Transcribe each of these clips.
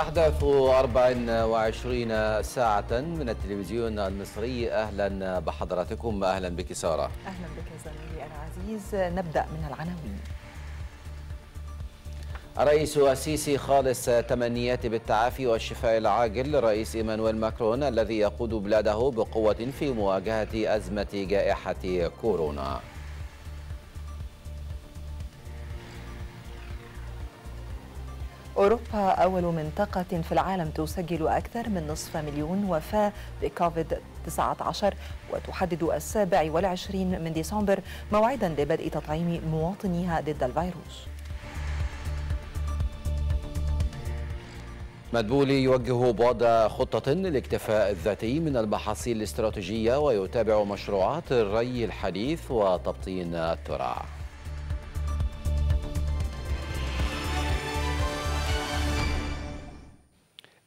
أحداث 24 ساعة من التلفزيون المصري أهلا بحضراتكم أهلا بك سارة أهلا بك زميلي العزيز نبدأ من العناوين الرئيس السيسي خالص تمنيات بالتعافي والشفاء العاجل رئيس إيمانويل ماكرون الذي يقود بلاده بقوة في مواجهة أزمة جائحة كورونا أوروبا أول منطقة في العالم تسجل أكثر من نصف مليون وفاة بكوفيد 19 وتحدد السابع والعشرين من ديسمبر موعدا لبدء تطعيم مواطنيها ضد الفيروس مدبولي يوجه بعد خطة لاكتفاء الذاتي من المحاصيل الاستراتيجية ويتابع مشروعات الري الحديث وتبطين الترع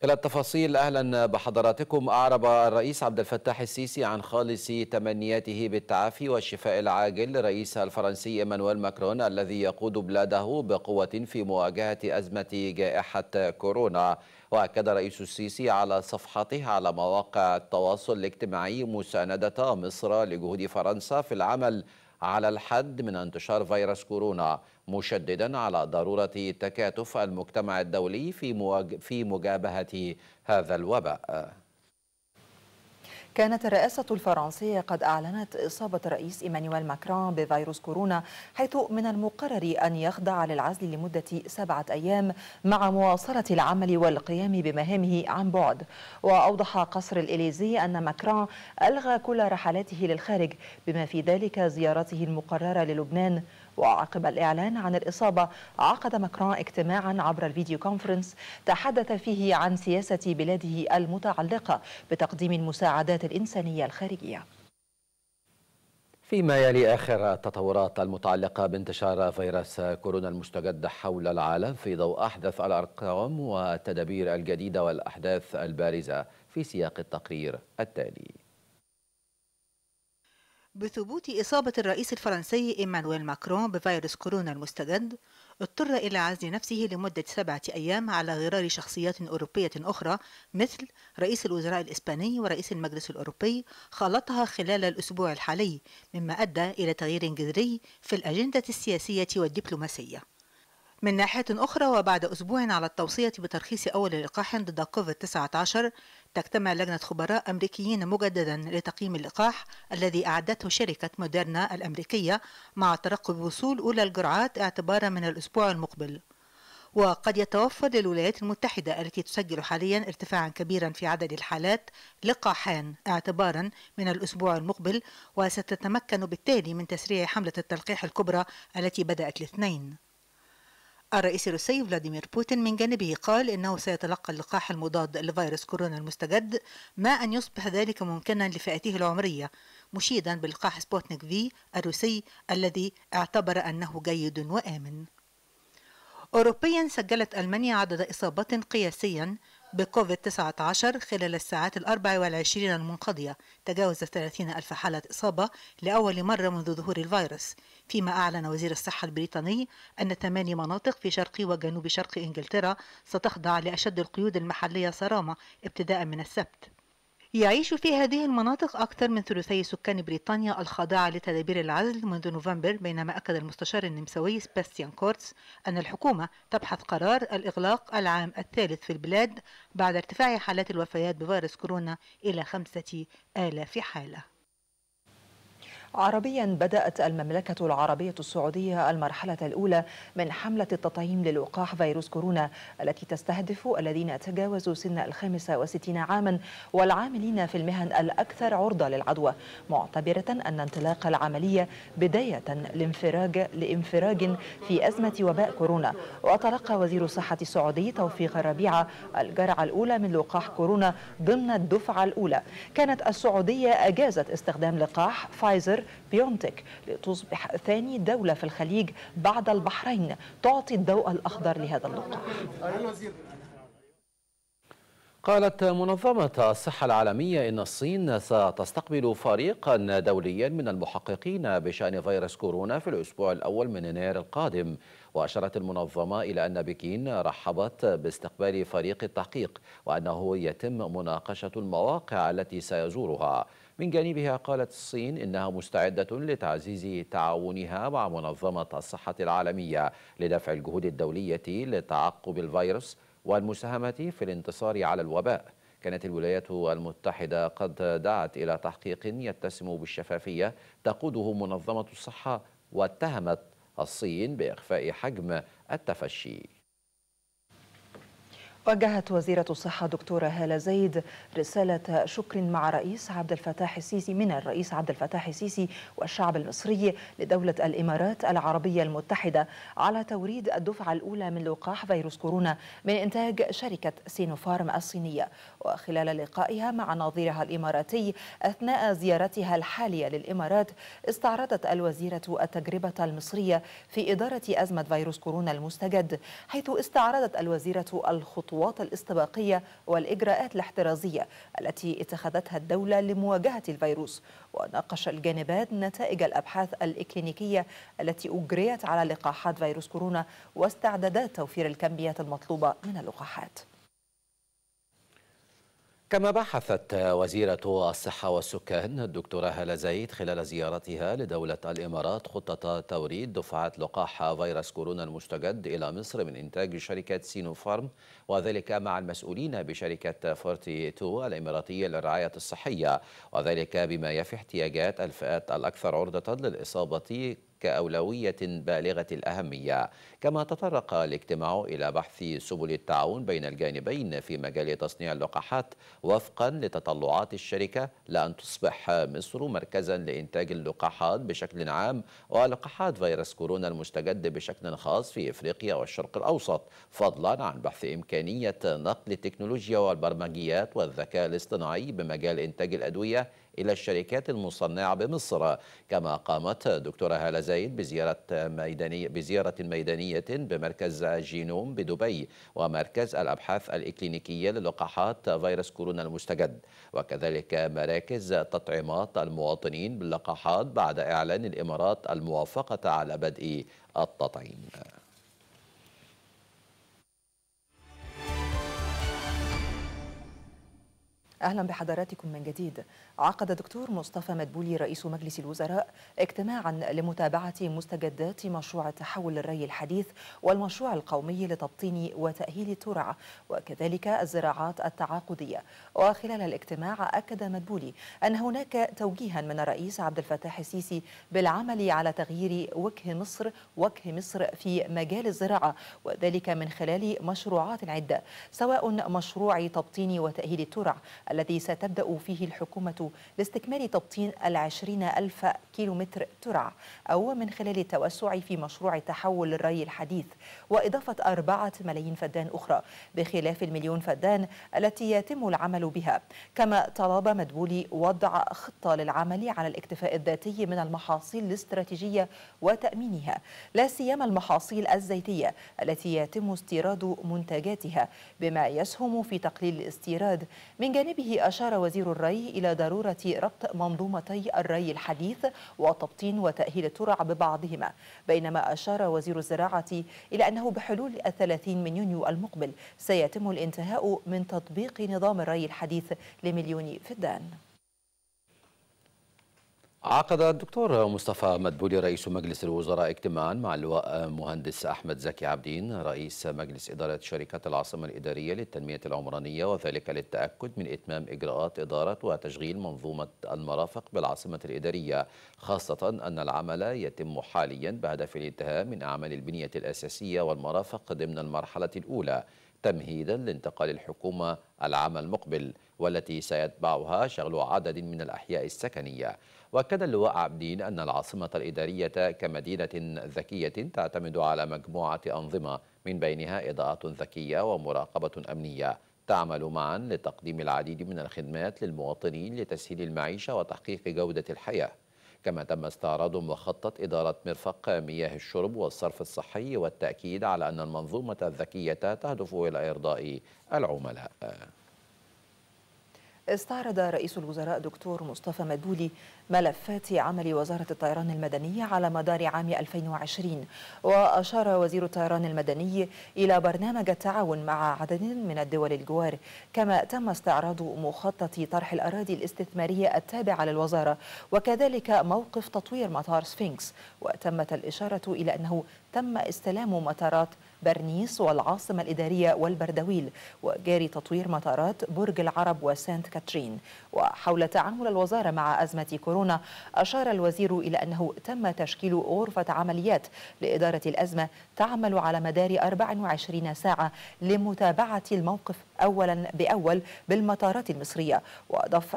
إلى التفاصيل أهلا بحضراتكم أعرب الرئيس عبد الفتاح السيسي عن خالص تمنياته بالتعافي والشفاء العاجل لرئيس الفرنسي إيمانويل ماكرون الذي يقود بلاده بقوة في مواجهة أزمة جائحة كورونا وأكد رئيس السيسي على صفحته على مواقع التواصل الاجتماعي مساندة مصر لجهود فرنسا في العمل على الحد من انتشار فيروس كورونا مشددا على ضرورة تكاتف المجتمع الدولي في, في مجابهة هذا الوباء كانت الرئاسة الفرنسية قد أعلنت إصابة الرئيس إيمانويل ماكرون بفيروس كورونا حيث من المقرر أن يخضع للعزل لمدة سبعة أيام مع مواصلة العمل والقيام بمهامه عن بعد وأوضح قصر الإليزي أن ماكرون ألغى كل رحلاته للخارج بما في ذلك زيارته المقررة للبنان وعقب الإعلان عن الإصابة عقد ماكرون اجتماعا عبر الفيديو كونفرنس تحدث فيه عن سياسة بلاده المتعلقة بتقديم المساعدات الإنسانية الخارجية فيما يلي آخر التطورات المتعلقة بانتشار فيروس كورونا المستجد حول العالم في ضوء أحدث الأرقام والتدابير الجديدة والأحداث البارزة في سياق التقرير التالي بثبوت إصابة الرئيس الفرنسي إيمانويل ماكرون بفيروس كورونا المستجد اضطر إلى عزل نفسه لمدة سبعة أيام على غرار شخصيات أوروبية أخرى مثل رئيس الوزراء الإسباني ورئيس المجلس الأوروبي خالطها خلال الأسبوع الحالي مما أدى إلى تغيير جذري في الأجندة السياسية والدبلوماسية من ناحية أخرى وبعد أسبوع على التوصية بترخيص أول لقاح ضد كوفيد 19 تجتمع لجنة خبراء أمريكيين مجددا لتقييم اللقاح الذي أعدته شركة موديرنا الأمريكية مع ترقب وصول أولى الجرعات اعتبارا من الأسبوع المقبل وقد يتوفر للولايات المتحدة التي تسجل حاليا ارتفاعا كبيرا في عدد الحالات لقاحان اعتبارا من الأسبوع المقبل وستتمكن بالتالي من تسريع حملة التلقيح الكبرى التي بدأت الاثنين الرئيس الروسي فلاديمير بوتين من جانبه قال إنه سيتلقى اللقاح المضاد لفيروس كورونا المستجد ما أن يصبح ذلك ممكنا لفئته العمرية مشيدا بلقاح سبوتنيك في الروسي الذي اعتبر أنه جيد وآمن أوروبيا سجلت ألمانيا عدد إصابات قياسيا بكوفيد 19 خلال الساعات ال 24 المنقضية تجاوز 30 ألف حالة إصابة لأول مرة منذ ظهور الفيروس فيما أعلن وزير الصحة البريطاني أن ثماني مناطق في شرق وجنوب شرق إنجلترا ستخضع لأشد القيود المحلية صرامة ابتداء من السبت يعيش في هذه المناطق أكثر من ثلثي سكان بريطانيا الخاضعة لتدابير العزل منذ نوفمبر بينما أكد المستشار النمساوي سباستيان كورتس أن الحكومة تبحث قرار الإغلاق العام الثالث في البلاد بعد ارتفاع حالات الوفيات بفيروس كورونا إلى خمسة آلاف حالة عربيا بدأت المملكة العربية السعودية المرحلة الأولى من حملة التطعيم للقاح فيروس كورونا التي تستهدف الذين تجاوزوا سن الخامسة وستين عاما والعاملين في المهن الأكثر عرضة للعدوى معتبرة أن انطلاق العملية بداية لانفراج لانفراج في أزمة وباء كورونا وتلقى وزير الصحة السعودي توفيق الربيعة الجرعة الأولى من لقاح كورونا ضمن الدفعة الأولى كانت السعودية أجازت استخدام لقاح فايزر بيونتك لتصبح ثاني دولة في الخليج بعد البحرين تعطي الضوء الأخضر لهذا اللقاح قالت منظمة الصحة العالمية إن الصين ستستقبل فريقا دوليا من المحققين بشأن فيروس كورونا في الأسبوع الأول من يناير القادم وأشارت المنظمة إلى أن بكين رحبت باستقبال فريق التحقيق وأنه يتم مناقشة المواقع التي سيزورها من جانبها قالت الصين إنها مستعدة لتعزيز تعاونها مع منظمة الصحة العالمية لدفع الجهود الدولية لتعقب الفيروس والمساهمة في الانتصار على الوباء كانت الولايات المتحدة قد دعت إلى تحقيق يتسم بالشفافية تقوده منظمة الصحة واتهمت الصين بإخفاء حجم التفشي وجهت وزيرة الصحة دكتورة هالة زيد رسالة شكر مع رئيس عبد الفتاح السيسي من الرئيس عبد الفتاح السيسي والشعب المصري لدولة الإمارات العربية المتحدة على توريد الدفعة الأولى من لقاح فيروس كورونا من إنتاج شركة سينوفارم الصينية وخلال لقائها مع نظيرها الإماراتي أثناء زيارتها الحالية للإمارات استعرضت الوزيرة التجربة المصرية في إدارة أزمة فيروس كورونا المستجد حيث استعرضت الوزيرة الخطوة الخطوات الاستباقية والإجراءات الاحترازية التي اتخذتها الدولة لمواجهة الفيروس وناقش الجانبات نتائج الأبحاث الإكلينيكية التي أجريت على لقاحات فيروس كورونا واستعدادات توفير الكميات المطلوبة من اللقاحات كما بحثت وزيرة الصحة والسكان الدكتورة هالة زايد خلال زيارتها لدولة الإمارات خطة توريد دفعات لقاح فيروس كورونا المستجد إلى مصر من إنتاج شركة سينوفارم وذلك مع المسؤولين بشركة فورتي تو الإماراتية للرعاية الصحية وذلك بما يفي احتياجات الفئات الأكثر عرضة للإصابة كأولوية بالغة الأهمية كما تطرق الاجتماع إلى بحث سبل التعاون بين الجانبين في مجال تصنيع اللقاحات وفقا لتطلعات الشركة لأن تصبح مصر مركزا لإنتاج اللقاحات بشكل عام ولقاحات فيروس كورونا المستجد بشكل خاص في إفريقيا والشرق الأوسط فضلا عن بحث إمكانية نقل التكنولوجيا والبرمجيات والذكاء الاصطناعي بمجال إنتاج الأدوية إلى الشركات المصنعة بمصر كما قامت دكتورة هالة زايد بزيارة, ميدانية بزيارة ميدانية بمركز جينوم بدبي ومركز الأبحاث الإكلينيكية للقاحات فيروس كورونا المستجد وكذلك مراكز تطعيمات المواطنين باللقاحات بعد إعلان الإمارات الموافقة على بدء التطعيم أهلا بحضراتكم من جديد عقد دكتور مصطفى مدبولي رئيس مجلس الوزراء اجتماعا لمتابعة مستجدات مشروع تحول الري الحديث والمشروع القومي لتبطين وتأهيل الترع وكذلك الزراعات التعاقدية وخلال الاجتماع أكد مدبولي أن هناك توجيها من الرئيس عبد الفتاح السيسي بالعمل على تغيير وجه مصر وجه مصر في مجال الزراعة وذلك من خلال مشروعات عدة سواء مشروع تبطين وتأهيل الترع الذي ستبدأ فيه الحكومة لاستكمال تبطين العشرين ألف كيلومتر ترع أو من خلال التوسع في مشروع تحول الري الحديث وإضافة أربعة ملايين فدان أخرى بخلاف المليون فدان التي يتم العمل بها كما طلب مدبولي وضع خطة للعمل على الاكتفاء الذاتي من المحاصيل الاستراتيجية وتأمينها لا سيما المحاصيل الزيتية التي يتم استيراد منتجاتها بما يسهم في تقليل الاستيراد من جانبه جوابه أشار وزير الري إلى ضرورة ربط منظومتي الري الحديث وتبطين وتأهيل الترع ببعضهما بينما أشار وزير الزراعة إلى أنه بحلول الثلاثين من يونيو المقبل سيتم الانتهاء من تطبيق نظام الري الحديث لمليون فدان عقد الدكتور مصطفى مدبولي رئيس مجلس الوزراء اجتماعا مع اللواء مهندس احمد زكي عابدين رئيس مجلس اداره شركه العاصمه الاداريه للتنميه العمرانيه وذلك للتاكد من اتمام اجراءات اداره وتشغيل منظومه المرافق بالعاصمه الاداريه خاصه ان العمل يتم حاليا بهدف الانتهاء من اعمال البنيه الاساسيه والمرافق ضمن المرحله الاولى تمهيدا لانتقال الحكومه العام المقبل والتي سيتبعها شغل عدد من الاحياء السكنيه وأكد اللواء عابدين أن العاصمة الإدارية كمدينة ذكية تعتمد على مجموعة أنظمة من بينها إضاءة ذكية ومراقبة أمنية تعمل معا لتقديم العديد من الخدمات للمواطنين لتسهيل المعيشة وتحقيق جودة الحياة كما تم استعراض مخطط إدارة مرفق مياه الشرب والصرف الصحي والتأكيد على أن المنظومة الذكية تهدف إلى إرضاء العملاء استعرض رئيس الوزراء دكتور مصطفى مدبولي ملفات عمل وزارة الطيران المدني على مدار عام 2020 وأشار وزير الطيران المدني إلى برنامج التعاون مع عدد من الدول الجوار كما تم استعراض مخطط طرح الأراضي الاستثمارية التابعة للوزارة وكذلك موقف تطوير مطار سفينكس وتمت الإشارة إلى أنه تم استلام مطارات برنيس والعاصمة الإدارية والبردويل وجاري تطوير مطارات برج العرب وسانت كاترين وحول تعامل الوزارة مع أزمة كورونا أشار الوزير إلى أنه تم تشكيل غرفة عمليات لإدارة الأزمة تعمل على مدار 24 ساعة لمتابعة الموقف أولا بأول بالمطارات المصرية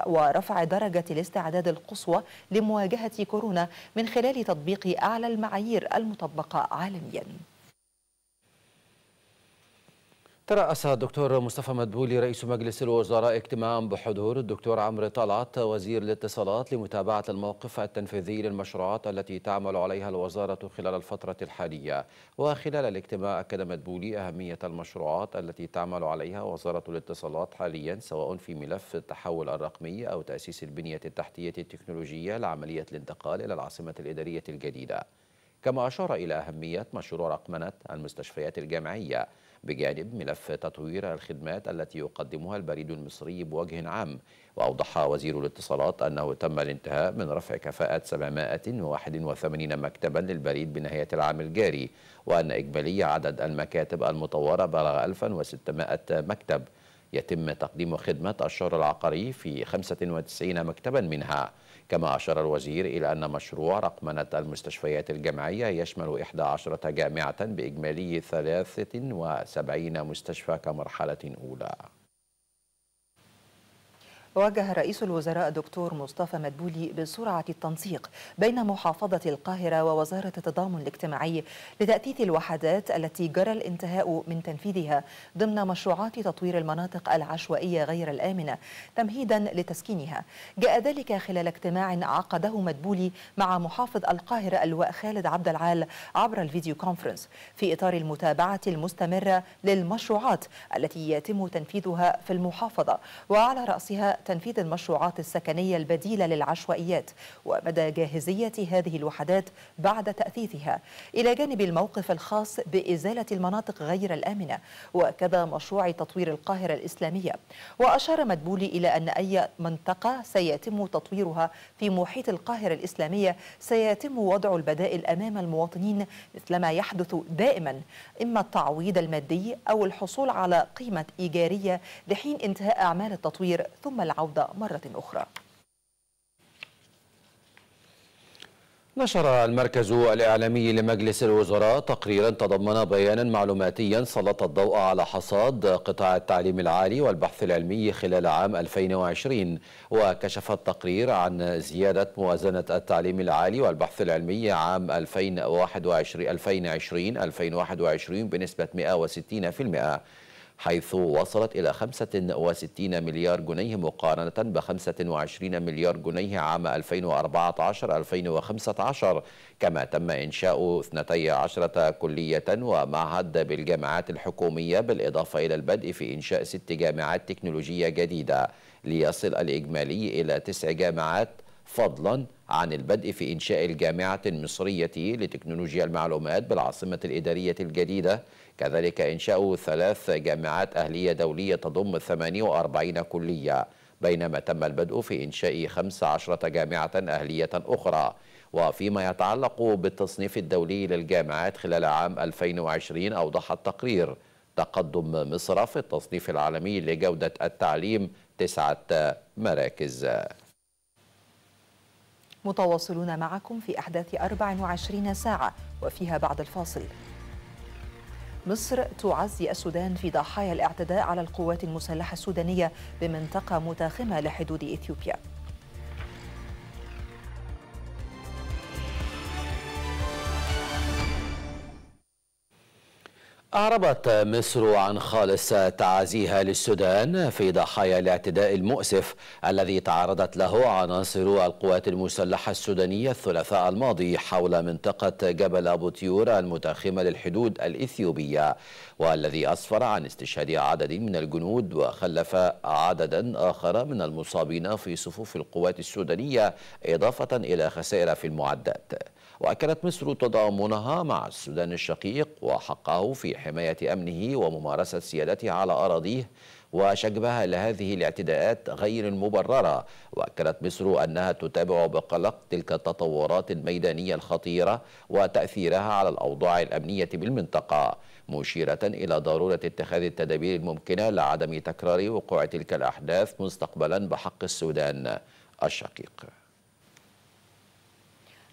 ورفع درجة الاستعداد القصوى لمواجهة كورونا من خلال تطبيق أعلى المعايير المطبقة عالمياً ترأس الدكتور مصطفى مدبولي رئيس مجلس الوزراء اجتماعا بحضور الدكتور عمرو طلعت وزير الاتصالات لمتابعة الموقف التنفيذي للمشروعات التي تعمل عليها الوزارة خلال الفترة الحالية وخلال الاجتماع أكد مدبولي أهمية المشروعات التي تعمل عليها وزارة الاتصالات حاليا سواء في ملف التحول الرقمي أو تأسيس البنية التحتية التكنولوجية لعملية الانتقال إلى العاصمة الإدارية الجديدة كما أشار إلى أهمية مشروع رقمنة المستشفيات الجامعية بجانب ملف تطوير الخدمات التي يقدمها البريد المصري بوجه عام وأوضح وزير الاتصالات أنه تم الانتهاء من رفع كفاءة 781 مكتبا للبريد بنهاية العام الجاري وأن إجمالي عدد المكاتب المطورة بلغ 1600 مكتب يتم تقديم خدمة الشهر العقاري في 95 مكتبا منها كما أشار الوزير إلى أن مشروع رقمنة المستشفيات الجامعية يشمل 11 جامعة بإجمالي 73 مستشفى كمرحلة أولى وجه رئيس الوزراء دكتور مصطفى مدبولي بسرعة التنسيق بين محافظة القاهرة ووزارة التضامن الاجتماعي لتأتيث الوحدات التي جرى الانتهاء من تنفيذها ضمن مشروعات تطوير المناطق العشوائية غير الآمنة تمهيدا لتسكينها جاء ذلك خلال اجتماع عقده مدبولي مع محافظ القاهرة اللواء خالد عبد العال عبر الفيديو كونفرنس في إطار المتابعة المستمرة للمشروعات التي يتم تنفيذها في المحافظة وعلى رأسها تنفيذ المشروعات السكنية البديلة للعشوائيات ومدى جاهزية هذه الوحدات بعد تأثيثها إلى جانب الموقف الخاص بإزالة المناطق غير الآمنة وكذا مشروع تطوير القاهرة الإسلامية وأشار مدبولي إلى أن أي منطقة سيتم تطويرها في محيط القاهرة الإسلامية سيتم وضع البدائل أمام المواطنين مثلما يحدث دائما إما التعويض المادي أو الحصول على قيمة إيجارية لحين انتهاء أعمال التطوير ثم العمل العودة مرة أخرى نشر المركز الإعلامي لمجلس الوزراء تقريرا تضمن بيانا معلوماتيا سلط الضوء على حصاد قطاع التعليم العالي والبحث العلمي خلال عام 2020 وكشف التقرير عن زيادة موازنة التعليم العالي والبحث العلمي عام 2021 2020 2021 بنسبة 160% حيث وصلت إلى 65 مليار جنيه مقارنة ب 25 مليار جنيه عام 2014-2015 كما تم إنشاء 12 كلية ومعهد بالجامعات الحكومية بالإضافة إلى البدء في إنشاء ست جامعات تكنولوجية جديدة ليصل الإجمالي إلى تسع جامعات فضلا عن البدء في إنشاء الجامعة المصرية لتكنولوجيا المعلومات بالعاصمة الإدارية الجديدة كذلك إنشاء ثلاث جامعات أهلية دولية تضم 48 كلية بينما تم البدء في إنشاء 15 جامعة أهلية أخرى وفيما يتعلق بالتصنيف الدولي للجامعات خلال عام 2020 أوضح التقرير تقدم مصر في التصنيف العالمي لجودة التعليم تسعة مراكز متواصلون معكم في أحداث 24 ساعة وفيها بعد الفاصل مصر تعزي السودان في ضحايا الاعتداء على القوات المسلحة السودانية بمنطقة متاخمة لحدود إثيوبيا أعربت مصر عن خالص تعازيها للسودان في ضحايا الاعتداء المؤسف الذي تعرضت له عناصر القوات المسلحة السودانية الثلاثاء الماضي حول منطقة جبل أبو طيور المتاخمة للحدود الإثيوبية والذي أسفر عن استشهاد عدد من الجنود وخلف عددا آخر من المصابين في صفوف القوات السودانية إضافة إلى خسائر في المعدات وأكدت مصر تضامنها مع السودان الشقيق وحقه في حماية أمنه وممارسة سيادته على أراضيه وشجبها لهذه الاعتداءات غير المبررة وأكدت مصر أنها تتابع بقلق تلك التطورات الميدانية الخطيرة وتأثيرها على الأوضاع الأمنية بالمنطقة مشيرة إلى ضرورة اتخاذ التدابير الممكنة لعدم تكرار وقوع تلك الأحداث مستقبلا بحق السودان الشقيق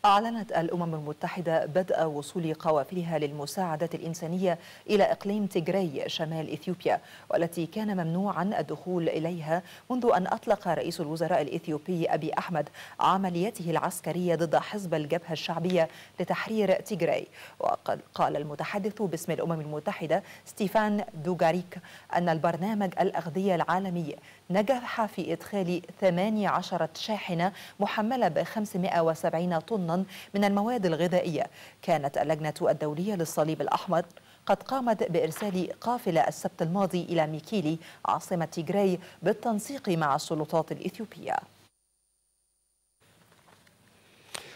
أعلنت الأمم المتحدة بدء وصول قوافلها للمساعدة الإنسانية إلى إقليم تيغراي شمال إثيوبيا والتي كان ممنوعا الدخول إليها منذ أن أطلق رئيس الوزراء الإثيوبي أبي أحمد عمليته العسكرية ضد حزب الجبهة الشعبية لتحرير تيغراي وقد قال المتحدث باسم الأمم المتحدة ستيفان دوغاريك أن البرنامج الأغذية العالمي نجح في إدخال 18 شاحنة محملة ب 570 طنا من المواد الغذائية كانت اللجنة الدولية للصليب الأحمر قد قامت بإرسال قافلة السبت الماضي إلى ميكيلي عاصمة تيجراي بالتنسيق مع السلطات الإثيوبية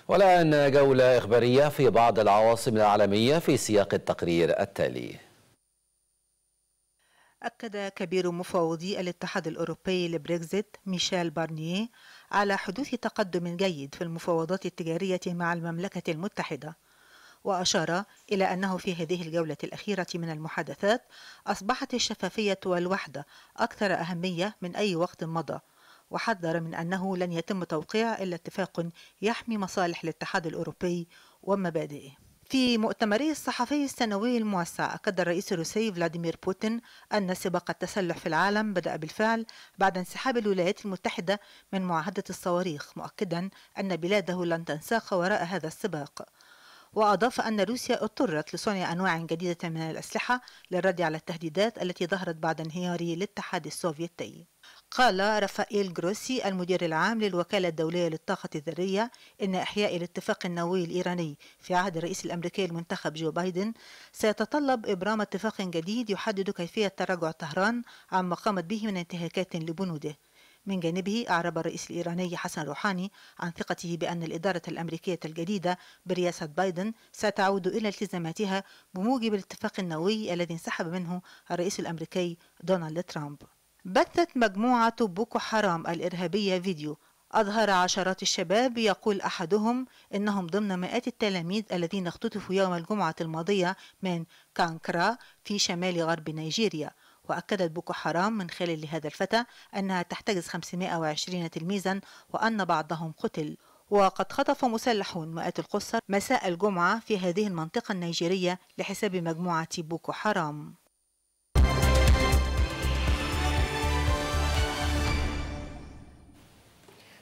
والآن جولة إخبارية في بعض العواصم العالمية في سياق التقرير التالي أكد كبير مفوضي الاتحاد الأوروبي لبريكزيت ميشيل بارنيه على حدوث تقدم جيد في المفاوضات التجارية مع المملكة المتحدة وأشار إلى أنه في هذه الجولة الأخيرة من المحادثات أصبحت الشفافية والوحدة أكثر أهمية من أي وقت مضى وحذر من أنه لن يتم توقيع إلا اتفاق يحمي مصالح الاتحاد الأوروبي ومبادئه في مؤتمره الصحفي السنوي الموسع أكد الرئيس الروسي فلاديمير بوتين أن سباق التسلح في العالم بدأ بالفعل بعد انسحاب الولايات المتحدة من معاهدة الصواريخ مؤكدا أن بلاده لن تنساق وراء هذا السباق وأضاف أن روسيا اضطرت لصنع أنواع جديدة من الأسلحة للرد على التهديدات التي ظهرت بعد انهيار الاتحاد السوفيتي قال رافائيل جروسي المدير العام للوكالة الدولية للطاقة الذرية إن إحياء الاتفاق النووي الإيراني في عهد الرئيس الأمريكي المنتخب جو بايدن سيتطلب إبرام اتفاق جديد يحدد كيفية تراجع طهران عما قامت به من انتهاكات لبنوده من جانبه أعرب الرئيس الإيراني حسن روحاني عن ثقته بأن الإدارة الأمريكية الجديدة برئاسة بايدن ستعود إلى التزاماتها بموجب الاتفاق النووي الذي انسحب منه الرئيس الأمريكي دونالد ترامب بثت مجموعة بوكو حرام الإرهابية فيديو أظهر عشرات الشباب يقول أحدهم إنهم ضمن مئات التلاميذ الذين اختطفوا يوم الجمعة الماضية من كانكرا في شمال غرب نيجيريا وأكدت بوكو حرام من خلال هذا الفتى أنها تحتجز 520 تلميذا وأن بعضهم قتل وقد خطف مسلحون مئات القصر مساء الجمعة في هذه المنطقة النيجيرية لحساب مجموعة بوكو حرام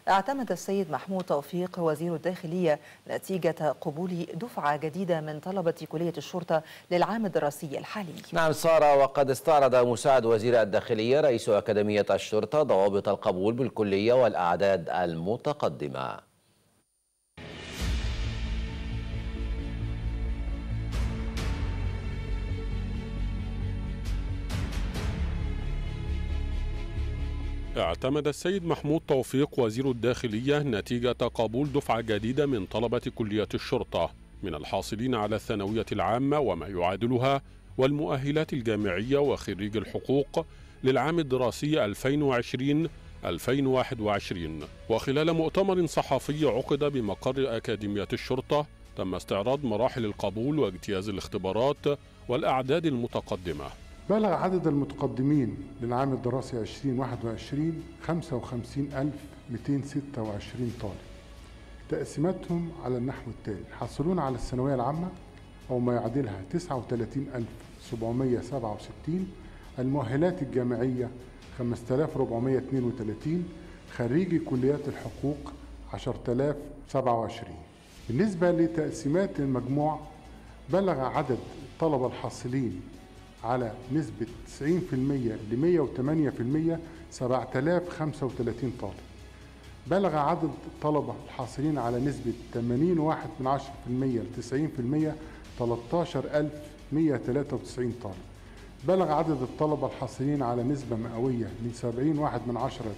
اعتمد السيد محمود توفيق وزير الداخلية نتيجة قبول دفعة جديدة من طلبة كلية الشرطة للعام الدراسي الحالي نعم سارة وقد استعرض مساعد وزير الداخلية رئيس أكاديمية الشرطة ضوابط القبول بالكلية والأعداد المتقدمة اعتمد السيد محمود توفيق وزير الداخلية نتيجة قبول دفعة جديدة من طلبة كلية الشرطة من الحاصلين على الثانوية العامة وما يعادلها والمؤهلات الجامعية وخريج الحقوق للعام الدراسي 2020 2021 وخلال مؤتمر صحفي عقد بمقر أكاديمية الشرطة تم استعراض مراحل القبول واجتياز الاختبارات والأعداد المتقدمة بلغ عدد المتقدمين للعام الدراسي 2021 55226 طالب تقسيماتهم على النحو التالي حاصلون على الثانوية العامة أو ما يعادلها 39767 المؤهلات الجامعية 5432 خريجي كليات الحقوق 10027 بالنسبة لتقسيمات المجموع بلغ عدد الطلبة الحاصلين على نسبة 90% ل 108% 7035 طالب بلغ عدد الطلبة الحاصلين على نسبة 80.1% ل 90% 13193 طالب بلغ عدد الطلبة الحاصلين على نسبة مئوية من 70 واحد من عشرة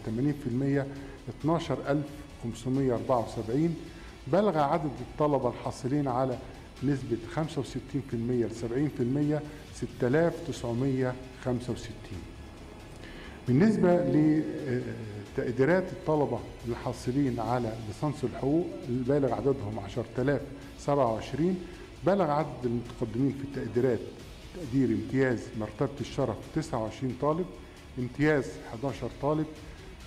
80% 12574 بلغ عدد الطلبة الحاصلين على نسبة 65% ل 70% 6965 بالنسبة لتقديرات الطلبة الحاصلين على ليسانس الحقوق بالغ عددهم 10027 بلغ عدد المتقدمين في التقديرات تقدير امتياز مرتبة الشرف 29 طالب امتياز 11 طالب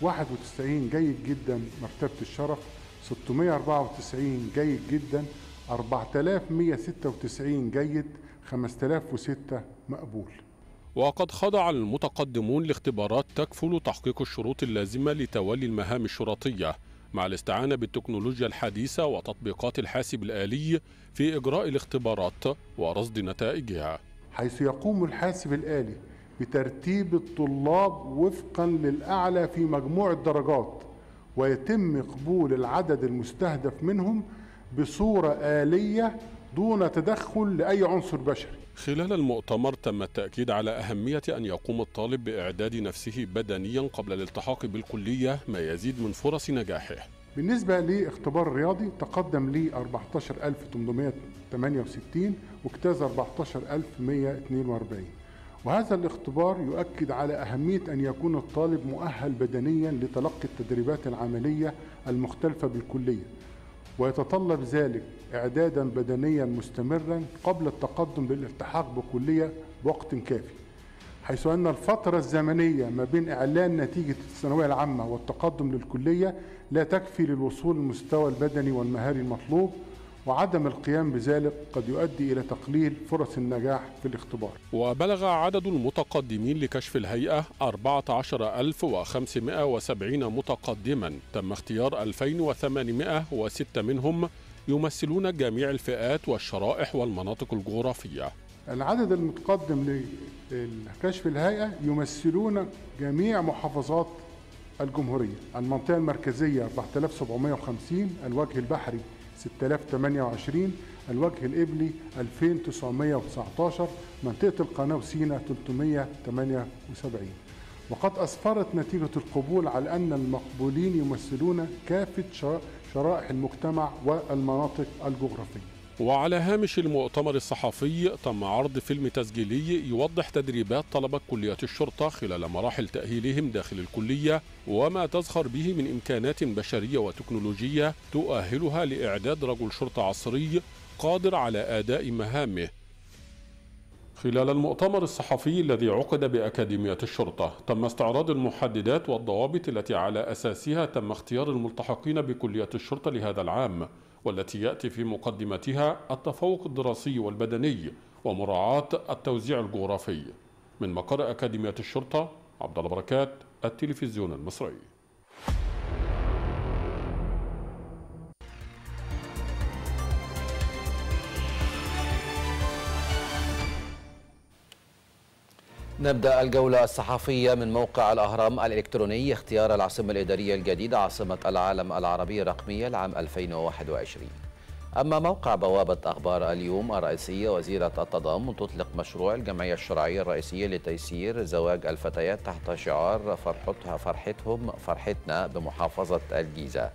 91 جيد جدا مرتبة الشرف 694 جيد جدا 4196 جيد 5006 مقبول وقد خضع المتقدمون لاختبارات تكفل تحقيق الشروط اللازمة لتولي المهام الشرطية مع الاستعانة بالتكنولوجيا الحديثة وتطبيقات الحاسب الآلي في إجراء الاختبارات ورصد نتائجها حيث يقوم الحاسب الآلي بترتيب الطلاب وفقا للأعلى في مجموع الدرجات ويتم قبول العدد المستهدف منهم بصورة آلية دون تدخل لأي عنصر بشري خلال المؤتمر تم التأكيد على أهمية أن يقوم الطالب بإعداد نفسه بدنيا قبل الالتحاق بالكلية ما يزيد من فرص نجاحه بالنسبة لاختبار الرياضي تقدم لي 14868 واجتاز 14142 وهذا الاختبار يؤكد على أهمية أن يكون الطالب مؤهل بدنيا لتلقي التدريبات العملية المختلفة بالكلية ويتطلب ذلك إعدادا بدنيا مستمرا قبل التقدم للالتحاق بكلية بوقت كافي حيث أن الفترة الزمنية ما بين إعلان نتيجة الثانوية العامة والتقدم للكلية لا تكفي للوصول للمستوى البدني والمهاري المطلوب وعدم القيام بذلك قد يؤدي إلى تقليل فرص النجاح في الاختبار وبلغ عدد المتقدمين لكشف الهيئة 14570 متقدما تم اختيار 2806 منهم يمثلون جميع الفئات والشرائح والمناطق الجغرافية العدد المتقدم لكشف الهيئة يمثلون جميع محافظات الجمهورية المنطقة المركزية 4750 الوجه البحري 6028 الوجه الإبلي 2919 منطقة القناة وسينا 378 وقد أسفرت نتيجة القبول على أن المقبولين يمثلون كافة شرائح المجتمع والمناطق الجغرافيه وعلى هامش المؤتمر الصحفي تم عرض فيلم تسجيلي يوضح تدريبات طلبة كلية الشرطة خلال مراحل تأهيلهم داخل الكلية وما تزخر به من إمكانات بشرية وتكنولوجية تؤهلها لإعداد رجل شرطة عصري قادر على أداء مهامه خلال المؤتمر الصحفي الذي عقد بأكاديمية الشرطة تم استعراض المحددات والضوابط التي على أساسها تم اختيار الملتحقين بكلية الشرطة لهذا العام والتي يأتي في مقدمتها التفوق الدراسي والبدني ومراعاة التوزيع الجغرافي من مقر أكاديمية الشرطة عبد البركات التلفزيون المصري نبدأ الجولة الصحفية من موقع الأهرام الإلكتروني اختيار العاصمة الإدارية الجديدة عاصمة العالم العربي الرقمية لعام 2021 أما موقع بوابة أخبار اليوم الرئيسية وزيرة التضامن تطلق مشروع الجمعية الشرعية الرئيسية لتيسير زواج الفتيات تحت شعار فرحتها فرحتهم فرحتنا بمحافظة الجيزة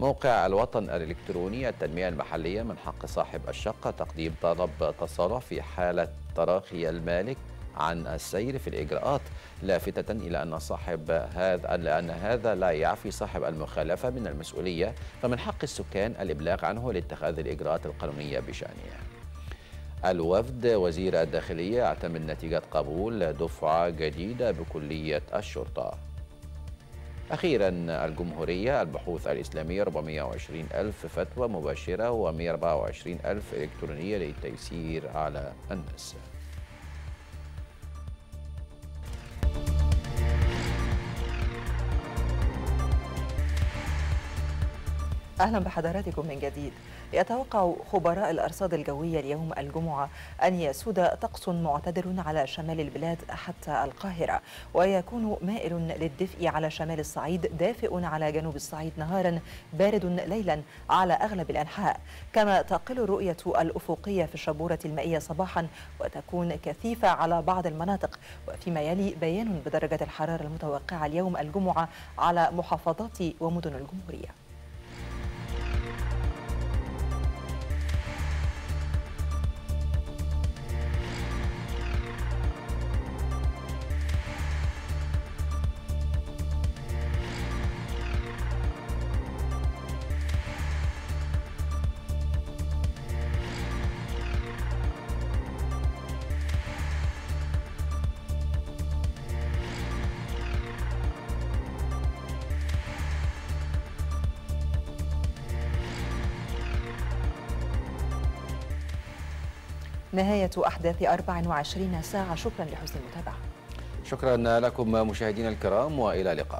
موقع الوطن الإلكتروني التنمية المحلية من حق صاحب الشقة تقديم طلب تصالح في حالة تراخي المالك عن السير في الإجراءات لافتة إلى أن صاحب هذا لأن هذا لا يعفي صاحب المخالفة من المسؤولية فمن حق السكان الإبلاغ عنه لاتخاذ الإجراءات القانونية بشأنها الوفد وزير الداخلية اعتمد نتيجة قبول دفعة جديدة بكلية الشرطة أخيرا الجمهورية البحوث الإسلامية 420 ألف فتوى مباشرة و124 ألف إلكترونية للتيسير على الناس أهلا بحضراتكم من جديد يتوقع خبراء الأرصاد الجوية اليوم الجمعة أن يسود طقس معتدل على شمال البلاد حتى القاهرة ويكون مائل للدفء على شمال الصعيد دافئ على جنوب الصعيد نهارا بارد ليلا على أغلب الأنحاء كما تقل الرؤية الأفقية في الشبورة المائية صباحا وتكون كثيفة على بعض المناطق وفيما يلي بيان بدرجة الحرارة المتوقعة اليوم الجمعة على محافظات ومدن الجمهورية نهاية أحداث 24 ساعة شكرا لحسن المتابعة شكرا لكم مشاهدينا الكرام وإلى اللقاء